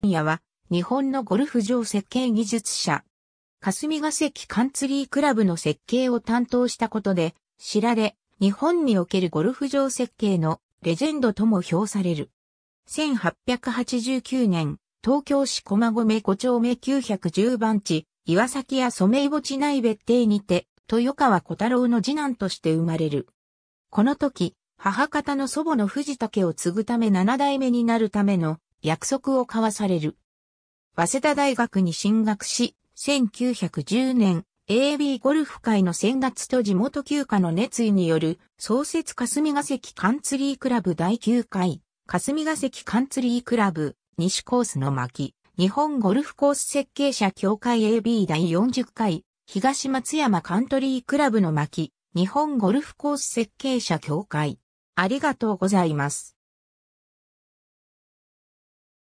分野は、日本のゴルフ場設計技術者、霞ヶ関カンツリークラブの設計を担当したことで、知られ、日本におけるゴルフ場設計のレジェンドとも評される。1889年、東京市駒込5丁目910番地、岩崎や染井墓地内別邸にて、豊川小太郎の次男として生まれる。この時、母方の祖母の藤竹を継ぐため7代目になるための約束を交わされる。早稲田大学に進学し、1910年、AB ゴルフ会の先月と地元休暇の熱意による創設霞ヶ関カンツリークラブ第9回、霞ヶ関カンツリークラブ、西コースの巻、日本ゴルフコース設計者協会 AB 第40回、東松山カントリークラブの巻、日本ゴルフコース設計者協会。ありがとうございます。